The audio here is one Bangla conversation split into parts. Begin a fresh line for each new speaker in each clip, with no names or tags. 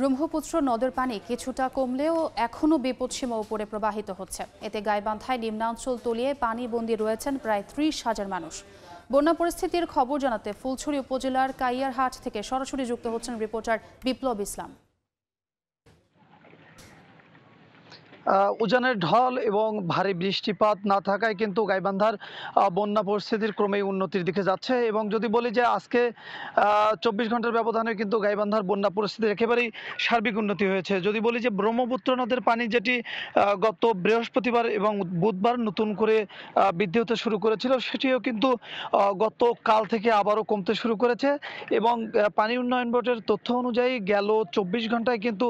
ব্রহ্মপুত্র নদের পানি কিছুটা কমলেও এখনও বিপদসীমা উপরে প্রবাহিত হচ্ছে এতে গাইবান্ধায় নিম্নাঞ্চল তলিয়ে পানি বন্দী রয়েছেন প্রায় ত্রিশ হাজার মানুষ বন্যা পরিস্থিতির খবর জানাতে ফুলছড়ি উপজেলার কাইয়ারহাট থেকে সরাসরি যুক্ত হচ্ছেন রিপোর্টার বিপ্লব ইসলাম
উজানের ঢল এবং ভারী বৃষ্টিপাত না থাকায় কিন্তু গাইবান্ধার বন্যা পরিস্থিতির ক্রমেই উন্নতির দিকে যাচ্ছে এবং যদি বলি যে আজকে চব্বিশ ঘন্টার ব্যবধানে কিন্তু গাইবান্ধার বন্যা পরিস্থিতির একেবারেই সার্বিক উন্নতি হয়েছে যদি বলি যে ব্রহ্মপুত্র নদের পানি যেটি গত বৃহস্পতিবার এবং বুধবার নতুন করে বৃদ্ধি হতে শুরু করেছিল সেটিও কিন্তু গত কাল থেকে আবারও কমতে শুরু করেছে এবং পানি উন্নয়ন বোর্ডের তথ্য অনুযায়ী গেল চব্বিশ ঘন্টায় কিন্তু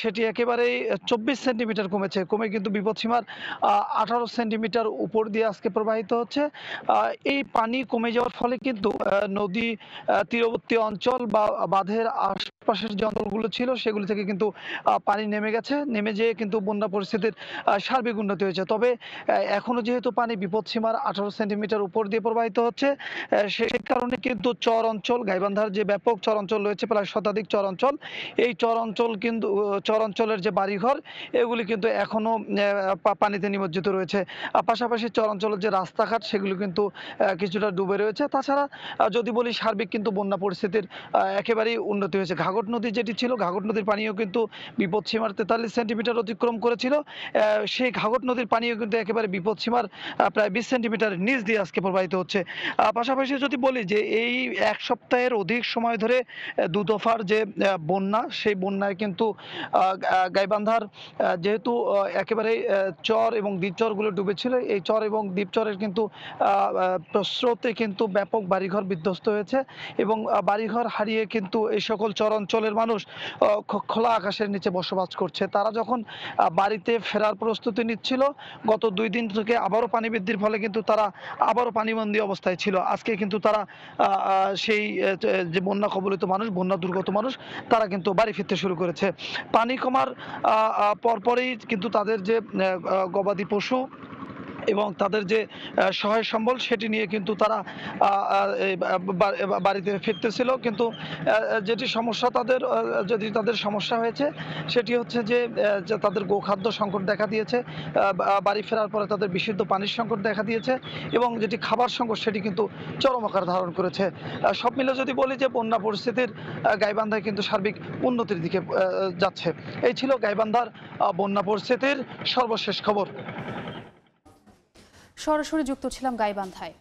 সেটি একেবারেই চব্বিশ সেন্টিমিটার কমে হয়েছে কমে কিন্তু বিপদসীমার আঠারো সেন্টিমিটার উপর দিয়ে আজকে প্রবাহিত হচ্ছে এই পানি কমে যাওয়ার ফলে কিন্তু নদী তীরবর্তী অঞ্চল বা বাঁধের আশ আশপাশের যে অঞ্চলগুলো ছিল সেগুলি থেকে কিন্তু পানি নেমে গেছে নেমে যেয়ে কিন্তু বন্যা পরিস্থিতির সার্বিক উন্নতি হয়েছে তবে এখনও যেহেতু পানি বিপদসীমার আঠারো সেন্টিমিটার উপর দিয়ে প্রবাহিত হচ্ছে সেই কারণে কিন্তু চর অঞ্চল গাইবান্ধার যে ব্যাপক চর অঞ্চল রয়েছে প্রায় শতাধিক চর অঞ্চল এই চর অঞ্চল কিন্তু চর অঞ্চলের যে বাড়িঘর এগুলি কিন্তু এখনও পানিতে নিমজ্জিত রয়েছে পাশাপাশি চর অঞ্চলের যে রাস্তাঘাট সেগুলি কিন্তু কিছুটা ডুবে রয়েছে তাছাড়া যদি বলি সার্বিক কিন্তু বন্যা পরিস্থিতির একেবারেই উন্নতি হয়েছে ঘাগর ঘাঘট নদী যেটি ছিল ঘাঘট নদীর পানিও কিন্তু বিপদসীমার তেতাল্লিশ সেন্টিমিটার অতিক্রম করেছিল সেই ঘাঘট নদীর পানিও কিন্তু একেবারে বিপদসীমার প্রায় বিশ সেন্টিমিটার নিচ দিয়ে আজকে প্রবাহিত হচ্ছে পাশাপাশি যদি বলি যে এই এক সপ্তাহের অধিক সময় ধরে দুদফার যে বন্যা সেই বন্যায় কিন্তু গাইবান্ধার যেহেতু একেবারে চর এবং দ্বীপচরগুলো ডুবেছিল এই চর এবং দ্বীপচরের কিন্তু স্রোতে কিন্তু ব্যাপক বাড়িঘর বিধ্বস্ত হয়েছে এবং বাড়িঘর হারিয়ে কিন্তু এই সকল চরণ অঞ্চলের মানুষ খোলা আকাশের নিচে বসবাস করছে তারা যখন বাড়িতে ফেরার প্রস্তুতি নিচ্ছিল গত দুই দিন থেকে আবারও পানি বৃদ্ধির ফলে কিন্তু তারা আবারও পানিবন্দী অবস্থায় ছিল আজকে কিন্তু তারা সেই যে বন্যা কবলিত মানুষ বন্যা দুর্গত মানুষ তারা কিন্তু বাড়ি ফিরতে শুরু করেছে পানি কমার পরপরই কিন্তু তাদের যে গবাদি পশু এবং তাদের যে সহায় সম্বল সেটি নিয়ে কিন্তু তারা বাড়িতে ফিরতেছিল কিন্তু যেটি সমস্যা তাদের যদি তাদের সমস্যা হয়েছে সেটি হচ্ছে যে তাদের গোখাদ্য সংকট দেখা দিয়েছে বাড়ি ফেরার পরে তাদের বিশুদ্ধ পানির সংকট দেখা দিয়েছে এবং যেটি খাবার সংকট সেটি কিন্তু চরম আকার ধারণ করেছে সব মিলে যদি বলি যে বন্যা পরিস্থিতির গাইবান্ধায় কিন্তু সার্বিক উন্নতির দিকে যাচ্ছে এই ছিল গাইবান্ধার বন্যা পরিস্থিতির সর্বশেষ খবর
সরাসরি যুক্ত ছিলাম গাইবান্ধায়